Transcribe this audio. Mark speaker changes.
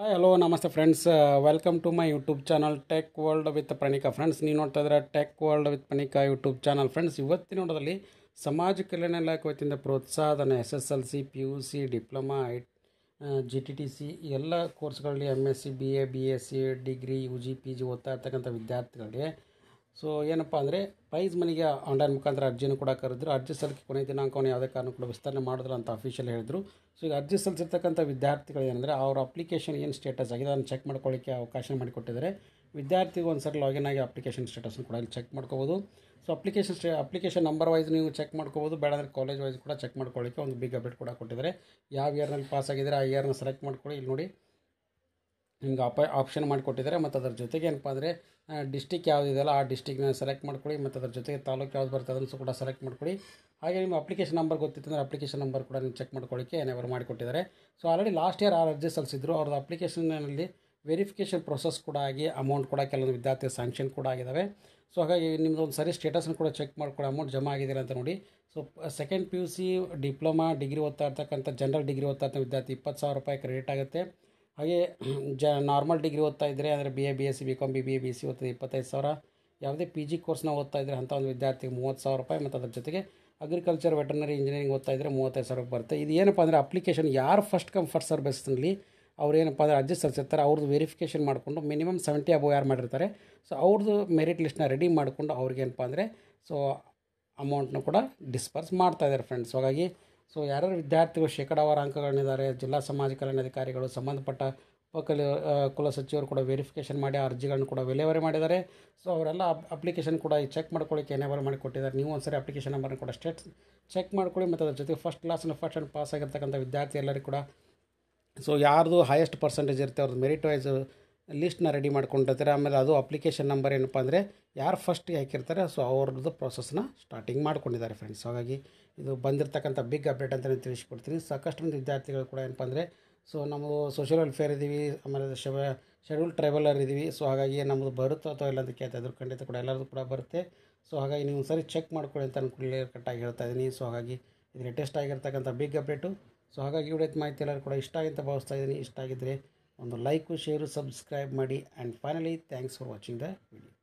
Speaker 1: hi hello ನಮಸ್ತೆ friends welcome to my YouTube channel tech world with Pranika friends ನೀವು ನೋಡ್ತಾ ಇದ್ರೆ tech world with Pranika YouTube channel friends ಇವತ್ತಿನ ನೋಡೋದಲ್ಲಿ ಸಮಾಜ ಕಲ್ಯಾಣ ಇಲಾಖೆ ವತಿಯಿಂದ ಪ್ರೋತ್ಸಾಹಧನ S S L C P U C diploma I G T T C ಎಲ್ಲ ಕೋರ್ಸ್ಗಳಲ್ಲಿ M S C B A B S C degree U G P G ಓದ್ತಾ ಇರ್ತಕ್ಕಂಥ ವಿದ್ಯಾರ್ಥಿಗಳಿಗೆ ಸೊ ಏನಪ್ಪ ಅಂದರೆ ಪೈಸ್ ಮನೆಗೆ ಆನ್ಲೈನ್ ಮುಖಾಂತರ ಅರ್ಜಿಯನ್ನು ಕೂಡ ಕರೆದ್ರು ಅರ್ಜಿ ಸಲ್ಲಿಕೆ ಕೊನೆಯ ದಿನಾಂಕವನ್ನು ಯಾವುದೇ ಕೂಡ ವಿಸ್ತರಣೆ ಮಾಡಿದ್ರು ಅಂತ ಅಫಿಷಿಯಲ್ ಹೇಳಿದರು ಸೊ ಈಗ ಅರ್ಜಿ ಸಲ್ಲಿಸಿರ್ತಕ್ಕಂಥ ವಿದ್ಯಾರ್ಥಿಗಳು ಏನಂದರೆ ಅವರ ಅಪ್ಲಿಕೇಶನ್ ಏನು ಸ್ಟೇಟಸ್ ಆಗಿದೆ ಅದನ್ನು ಚೆಕ್ ಮಾಡ್ಕೊಳ್ಳಿಕ್ಕೆ ಅವಕಾಶ ಮಾಡಿಕೊಟ್ಟಿದ್ದಾರೆ ವಿದ್ಯಾರ್ಥಿಗೆ ಒಂದು ಸರಿ ಲಾಗಿನ್ ಆಗಿ ಅಪ್ಲಿಕೇಶನ್ ಸ್ಟೇಟಸ್ನ ಕೂಡ ಇಲ್ಲಿ ಚೆಕ್ ಮಾಡ್ಕೋಬೋದು so application stay application number wise ನೀವು ಚೆಕ್ ಮಾಡ್ಕೋಬೋದು ಬೇಡಂದ್ರೆ ಕಾಲೇಜ್ ವೈಸ್ ಕೂಡ ಚೆಕ್ ಮಾಡ್ಕೊಳ್ಳಿಕ್ಕೆ ಒಂದು ಬಿಗ್ ಅಪ್ಡೇಟ್ ಕೂಡ ಕೊಟ್ಟಿದ್ದಾರೆ ಯಾವ ಇಯರ್ನಲ್ಲಿ ಪಾಸ್ ಆಗಿದ್ರೆ ಆ ಇಯರ್ನ ಸೆಲೆಕ್ಟ್ ಮಾಡ್ಕೊಳ್ಳಿ ಇಲ್ಲಿ ನೋಡಿ ನಿಮ್ಗೆ ಅಪ ಆಪ್ಷನ್ ಮಾಡಿಕೊಟ್ಟಿದ್ದಾರೆ ಮತ್ತು ಅದ್ರ ಜೊತೆಗೆ ಏನಪ್ಪ ಅಂದರೆ ಡಿಸ್ಟಿಕ್ ಯಾವುದಿದೆಯಲ್ಲ ಆ ಡಿಸ್ಟಿಕ್ನ ಸೆಲೆಕ್ಟ್ ಮಾಡ್ಕೊಳ್ಳಿ ಮತ್ತು ಅದ್ರ ಜೊತೆಗೆ ತಾಲೂಕು ಯಾವ್ದು ಬರ್ತದೆ ಅದನ್ನು ಕೂಡ ಸೆಲೆಕ್ಟ್ ಮಾಡ್ಕೊಳ್ಳಿ ಹಾಗೆ ನಿಮ್ಮ ಅಪ್ಲಿಕೇಶನ್ ನಂಬರ್ ಗೊತ್ತಿತ್ತು ಅಂದರೆ ಅಪ್ಲಿಕೇಶನ್ ನಂಬರ್ ಕೂಡ ನೀವು ಚೆಕ್ ಮಾಡ್ಕೊಳ್ಳಿಕ್ಕೆ ಮಾಡಿ ಮಾಡಿಕೊಟ್ಟಿದ್ದಾರೆ ಸೊ ಆಲ್ರೆಡಿ ಲಾಸ್ಟ್ ಇಯರ್ ಆ ಅರ್ಜಿ ಸಲ್ಲಿಸಿದ್ರು ಅವ್ರದ್ದು ಅಪ್ಲಿಕೇಶನಲ್ಲಿ ವೆರಿಫಿಕೇಷನ್ ಪ್ರೊಸೆಸ್ ಕೂಡ ಆಗಿ ಅಮೌಂಟ್ ಕೂಡ ಕೆಲವೊಂದು ವಿದ್ಯಾರ್ಥಿ ಸ್ಯಾಂಕ್ಷನ್ ಕೂಡ ಆಗಿದ್ದಾವೆ ಸೊ ಹಾಗಾಗಿ ನಿಮ್ಮದು ಒಂದು ಸರಿ ಸ್ಟೇಟಸ್ನ ಕೂಡ ಚೆಕ್ ಮಾಡ್ಕೊಳ್ಳಿ ಅಮೌಂಟ್ ಜಮಾ ಆಗಿದ್ದೀರಾ ಅಂತ ನೋಡಿ so second P U C diploma degree ಓದ್ತಾ ಇರ್ತಕ್ಕಂಥ ಜನರಲ್ ಡಿಗ್ರಿ ಓದ್ತಾ ಇರ್ತಕ್ಕಂಥ ವಿದ್ಯಾರ್ಥಿ ಇಪ್ಪತ್ತು ಸಾವಿರ ರೂಪಾಯಿ ಕ್ರೆಡಿಟ್ ಆಗುತ್ತೆ ಹಾಗೆ ಜ ನಾರ್ಮಲ್ ಡಿಗ್ರಿ ಓದ್ತಾ ಇದ್ದರೆ ಅಂದರೆ B A B S C B com B B A B C ಓದ್ತದೆ ಇಪ್ಪತ್ತೈದು ಸಾವಿರ ಯಾವುದೇ ಪಿ ಜಿ ಕೋರ್ಸ್ನ ಓದ್ತಾ ಇದ್ದರೆ ಅಂಥ ಒಂದು ವಿದ್ಯಾರ್ಥಿಗೆ ಮೂವತ್ತು ಸಾವಿರ ರೂಪಾಯಿ ಮತ್ತು ಅದ್ರ ಜೊತೆಗೆ ಅಗ್ರಿಕಲ್ಚರ್ ವೆಟರ್ನರಿ ಇಂಜಿನಿಯರಿಂಗ್ ಓದ್ತಾ ಇದ್ದರೆ ಮೂವತ್ತೈದು ಸಾವಿರ ಬರುತ್ತೆ ಇದು ಏನಪ್ಪ ಅಂದರೆ ಅಪ್ಲಿಕೇಶನ್ ಯಾರು ಫಸ್ಟ್ ಕಮ್ ಫಸ್ಟ್ ಸರ್ವಿಸ್ನಲ್ಲಿ ಅವ್ರು ಏನಪ್ಪ ಅಂದರೆ ಅರ್ಜಿ ಸಲ್ಲಿಸಿರ್ತಾರೆ ಅವ್ರದ್ದು ವೆರಿಫಿಕೇಷನ್ ಮಾಡಿಕೊಂಡು ಮಿನಿಮಮ್ ಸೆವೆಂಟಿ ಅಬೋವ್ ಯಾರು ಮಾಡಿರ್ತಾರೆ ಸೊ ಅವ್ರದ್ದು ಮೆರಿಟ್ ಲಿಸ್ಟ್ನ ರೆಡಿ ಮಾಡಿಕೊಂಡು ಅವ್ರಿಗೇನಪ್ಪ ಅಂದರೆ ಸೊ ಅಮೌಂಟ್ನ ಕೂಡ ಡಿಸ್ಪರ್ಸ್ ಮಾಡ್ತಾ ಇದ್ದಾರೆ ಫ್ರೆಂಡ್ಸ್ ಹಾಗಾಗಿ ಸೊ ಯಾರ್ಯಾರು ವಿದ್ಯಾರ್ಥಿಗಳು ಶೇಕಡಾವಾರ ಅಂಕಗಳನ್ನಿದ್ದಾರೆ ಜಿಲ್ಲಾ ಸಮಾಜ ಕಲ್ಯಾಣ ಅಧಿಕಾರಿಗಳು ಸಂಬಂಧಪಟ್ಟ ಉಪಕಲ ಕುಲ ಸಚಿವರು ಕೂಡ ವೆರಿಫಿಕೇಷನ್ ಮಾಡಿ ಅರ್ಜಿಗಳನ್ನು ಕೂಡ ವಿಲೇವಾರಿ ಮಾಡಿದ್ದಾರೆ ಸೊ ಅವರೆಲ್ಲ ಅಪ್ಲಿಕೇಶನ್ ಕೂಡ ಈ ಚೆಕ್ ಮಾಡ್ಕೊಳ್ಳಿಕ್ಕೆ ಏನೇವರ್ ಮಾಡಿ ಕೊಟ್ಟಿದ್ದಾರೆ ನೀವು ಒಂದ್ಸರಿ ಅಪ್ಲಿಕೇಶನ್ ನಂಬರ್ನ ಕೂಡ ಸ್ಟೇಟ್ಸ್ ಚೆಕ್ ಮಾಡ್ಕೊಳ್ಳಿ ಮತ್ತು ಅದ್ರ ಜೊತೆಗೆ ಫಸ್ಟ್ ಕ್ಲಾಸನ್ನು ಫಸ್ಟ್ ಅಂಡ್ ಪಾಸ್ ಆಗಿರ್ತಕ್ಕಂಥ ವಿದ್ಯಾರ್ಥಿ ಎಲ್ಲರಿಗೂ ಕೂಡ ಸೊ ಯಾರ್ದು ಹೈಯೆಸ್ಟ್ ಪರ್ಸೆಂಟೇಜ್ ಇರುತ್ತೆ ಅವ್ರದ್ದು ಮೆರಿಟ್ ವೈಸ್ ಲಿಸ್ಟ್ನ ರೆಡಿ ಮಾಡ್ಕೊಂಡಿರ್ತಾರೆ ಆಮೇಲೆ ಅದು ಅಪ್ಲಿಕೇಶನ್ ನಂಬರ್ ಏನಪ್ಪ ಅಂದರೆ ಯಾರು ಫಸ್ಟಿಗೆ ಹಾಕಿರ್ತಾರೆ ಸೊ ಅವ್ರದ್ದು ಪ್ರೊಸೆಸ್ನ ಸ್ಟಾರ್ಟಿಂಗ್ ಮಾಡ್ಕೊಂಡಿದ್ದಾರೆ ಫ್ರೆಂಡ್ಸ್ ಹಾಗಾಗಿ ಇದು ಬಂದಿರತಕ್ಕಂಥ ಬಿಗ್ ಅಪ್ಡೇಟ್ ಅಂತ ನಾನು ತಿಳಿಸ್ಕೊಡ್ತೀನಿ ಸಾಕಷ್ಟು ಮಂದಿ ವಿದ್ಯಾರ್ಥಿಗಳು ಕೂಡ ಏನಪ್ಪ ಅಂದರೆ ಸೊ ನಮ್ಮದು ಸೋಷಿಯಲ್ ವೆಲ್ಫೇರ್ ಇದ್ದೀವಿ ಆಮೇಲೆ ಶವ ಶೆಡ್ಯೂಲ್ ಟ್ರೈಬಲರ್ ಇದ್ದೀವಿ ಸೊ ಹಾಗಾಗಿ ನಮ್ಮದು ಬರುತ್ತೋ ಅಥವಾ ಇಲ್ಲ ಅಂತ ಕೇಳ್ತಾ ಇದ್ರು ಖಂಡಿತ ಕೂಡ ಎಲ್ಲರದ್ದು ಕೂಡ ಬರುತ್ತೆ ಸೊ ಹಾಗಾಗಿ ನೀವು ಸರಿ ಚೆಕ್ ಮಾಡ್ಕೊಳ್ಳಿ ಅಂತ ಅನ್ಕೊಳ್ಳಿ ಕಟ್ಟಾಗಿ ಹೇಳ್ತಾ ಇದ್ದೀನಿ ಸೊ ಹಾಗಾಗಿ ಇದು ಲೇಟೆಸ್ಟ್ ಆಗಿರ್ತಕ್ಕಂಥ ಬಿಗ್ ಅಪ್ಡೇಟು ಸೊ ಹಾಗಾಗಿ ಇವಡೈತೆ ಮಾಹಿತಿ ಎಲ್ಲರೂ ಕೂಡ ಇಷ್ಟ ಆಗಿ ಅಂತ ಭಾವಿಸ್ತಾ ಇದ್ದೀನಿ ಇಷ್ಟ ಆಗಿದ್ದರೆ ಒಂದು ಲೈಕು ಶೇರು ಸಬ್ಸ್ಕ್ರೈಬ್ ಮಾಡಿ and finally thanks for watching the video